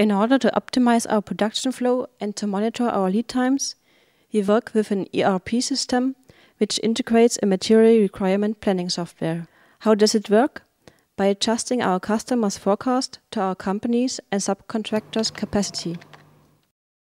In order to optimize our production flow and to monitor our lead times, we work with an ERP system which integrates a material requirement planning software. How does it work? By adjusting our customers' forecast to our company's and subcontractors' capacity.